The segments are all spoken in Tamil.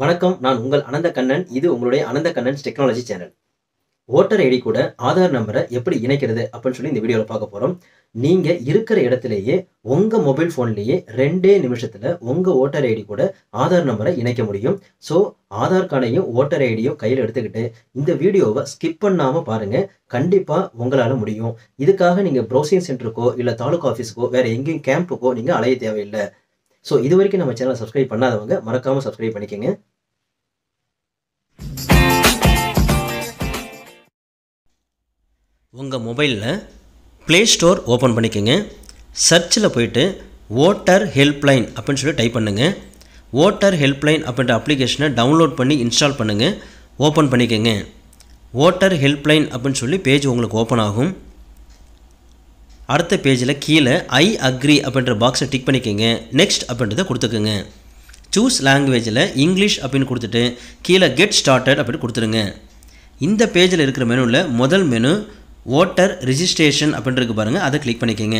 வணக்கம் நான் உங்கள் அனந்த கண்ணன் இது உங்களுடைய Anantha Kannan's technology channel voter ID கூட ஆதார் நம்பரை எப்படி இணைக்கிறது அப்படின்னு சொல்லி இந்த வீடியோவில் பார்க்க போகிறோம் நீங்கள் இருக்கிற இடத்துலையே உங்கள் மொபைல் ஃபோன்லேயே ரெண்டே நிமிஷத்தில் உங்கள் ஓட்டர் ஐடி கூட ஆதார் நம்பரை இணைக்க முடியும் ஸோ ஆதார் கார்டையும் ஓட்டர் ஐடியும் கையில் எடுத்துக்கிட்டு இந்த வீடியோவை ஸ்கிப் பண்ணாமல் பாருங்கள் கண்டிப்பாக உங்களால் முடியும் இதுக்காக நீங்கள் ப்ரௌசிங் சென்டருக்கோ இல்லை தாலுகா ஆஃபீஸுக்கோ வேறு எங்கேயும் கேம்ப்புக்கோ நீங்கள் அலைய தேவையில்லை ஸோ இது வரைக்கும் நம்ம சேனலை சப்ஸ்கிரைப் பண்ணாதவங்க மறக்காமல் சப்ஸ்கிரைப் பண்ணிக்கோங்க உங்கள் மொபைலில் ப்ளே ஸ்டோர் ஓப்பன் பண்ணிக்கோங்க சர்ச்சில் போயிட்டு ஓட்டர் ஹெல்ப்லைன் அப்படின்னு சொல்லி டைப் பண்ணுங்கள் ஓட்டர் ஹெல்ப்லைன் அப்படின்ற அப்ளிகேஷனை டவுன்லோட் பண்ணி இன்ஸ்டால் பண்ணுங்கள் ஓப்பன் பண்ணிக்கோங்க ஓட்டர் ஹெல்ப்லைன் அப்படின்னு சொல்லி பேஜ் உங்களுக்கு ஓப்பன் ஆகும் அடுத்த பேஜில் கீழே ஐ அக்ரி அப்படின்ற பாக்ஸை டிக் பண்ணிக்கோங்க நெக்ஸ்ட் அப்படின்றத கொடுத்துக்கோங்க சூஸ் லாங்குவேஜில் இங்கிலீஷ் அப்படின்னு கொடுத்துட்டு கீழே கெட் ஸ்டார்டட் அப்படின்னு கொடுத்துருங்க இந்த பேஜில் இருக்கிற மெனுவில் முதல் மெனு ஓட்டர் ரிஜிஸ்ட்ரேஷன் அப்படின்றது பாருங்கள் அதை கிளிக் பண்ணிக்கோங்க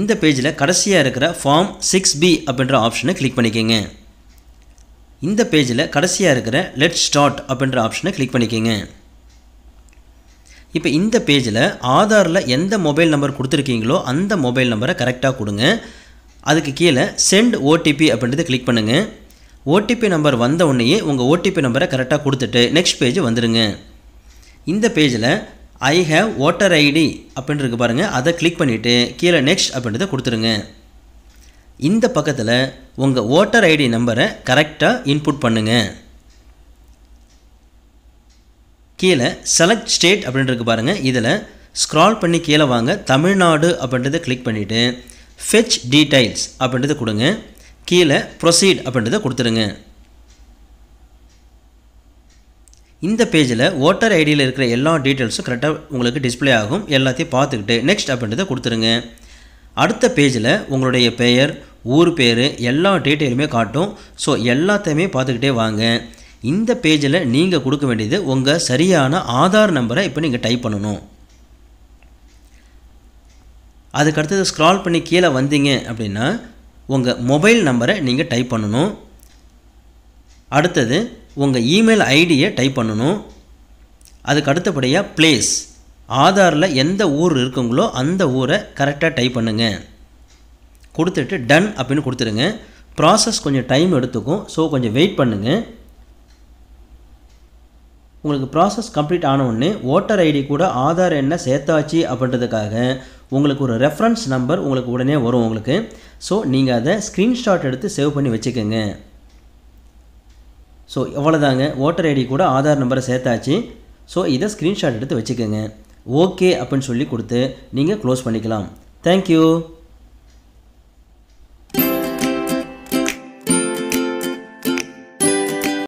இந்த பேஜில் கடைசியாக இருக்கிற ஃபார்ம் சிக்ஸ் பி அப்படின்ற ஆப்ஷனை கிளிக் பண்ணிக்கோங்க இந்த பேஜில் கடைசியாக இருக்கிற லெட் ஸ்டார்ட் அப்படின்ற ஆப்ஷனை கிளிக் பண்ணிக்கோங்க இப்போ இந்த பேஜில் ஆதாரில் எந்த மொபைல் நம்பர் கொடுத்துருக்கீங்களோ அந்த மொபைல் நம்பரை கரெக்டாக கொடுங்க அதுக்கு கீழே சென்ட் ஓடிபி அப்படின்றத கிளிக் பண்ணுங்கள் ஓடிபி நம்பர் வந்த உடனேயே உங்கள் ஓடிபி நம்பரை கரெக்டாக கொடுத்துட்டு நெக்ஸ்ட் பேஜ் வந்துடுங்க இந்த பேஜில் ஐ ஹேவ் ஓட்டர் ஐடி அப்படின்னு பாருங்கள் அதை கிளிக் பண்ணிவிட்டு கீழே நெக்ஸ்ட் அப்படின்றத கொடுத்துருங்க இந்த பக்கத்தில் உங்கள் ஓட்டர் ஐடி நம்பரை கரெக்டாக இன்புட் பண்ணுங்கள் கீழே செலக்ட் ஸ்டேட் அப்படின்றது பாருங்கள் இதில் ஸ்க்ரால் பண்ணி கீழே வாங்க தமிழ்நாடு அப்படின்றத கிளிக் பண்ணிவிட்டு ஃபெச் டீடைல்ஸ் அப்படின்றத கொடுங்க கீழே ப்ரொசீட் அப்படின்றத கொடுத்துருங்க இந்த பேஜில் ஓட்டர் ஐடியில் இருக்கிற எல்லா டீட்டெயில்ஸும் கரெக்டாக உங்களுக்கு டிஸ்பிளே ஆகும் எல்லாத்தையும் பார்த்துக்கிட்டு நெக்ஸ்ட் அப்படின்றத கொடுத்துருங்க அடுத்த பேஜில் உங்களுடைய பெயர் ஊர் பேர் எல்லா டீட்டெயிலுமே காட்டும் ஸோ எல்லாத்தையுமே பார்த்துக்கிட்டே வாங்க இந்த பேஜில் நீங்கள் கொடுக்க வேண்டியது உங்கள் சரியான ஆதார் நம்பரை இப்போ நீங்கள் டைப் பண்ணணும் அதுக்கடுத்தது ஸ்க்ரால் பண்ணி கீழே வந்தீங்க அப்படின்னா உங்கள் மொபைல் நம்பரை நீங்கள் டைப் பண்ணணும் அடுத்தது உங்கள் இமெயில் ஐடியை டைப் பண்ணணும் அதுக்கு அடுத்தபடியாக பிளேஸ் ஆதாரில் எந்த ஊர் இருக்குங்களோ அந்த ஊரை கரெக்டாக டைப் பண்ணுங்கள் கொடுத்துட்டு டன் அப்படின்னு கொடுத்துருங்க ப்ராசஸ் கொஞ்சம் டைம் எடுத்துக்கும் ஸோ கொஞ்சம் வெயிட் பண்ணுங்கள் உங்களுக்கு ப்ராசஸ் கம்ப்ளீட் ஆனவுடனே ஓட்டர் ஐடி கூட ஆதார் எண்ணை சேர்த்தாச்சு அப்படின்றதுக்காக உங்களுக்கு ஒரு ரெஃபரன்ஸ் நம்பர் உங்களுக்கு உடனே வரும் உங்களுக்கு ஸோ நீங்கள் அதை ஸ்க்ரீன்ஷாட் எடுத்து சேவ் பண்ணி வச்சுக்கோங்க ஸோ எவ்வளோதாங்க ஓட்டர் ஐடி கூட ஆதார் நம்பரை சேர்த்தாச்சு ஸோ இதை ஸ்க்ரீன்ஷாட் எடுத்து வச்சுக்கோங்க ஓகே அப்படின்னு சொல்லி கொடுத்து நீங்கள் க்ளோஸ் பண்ணிக்கலாம் தேங்க்யூ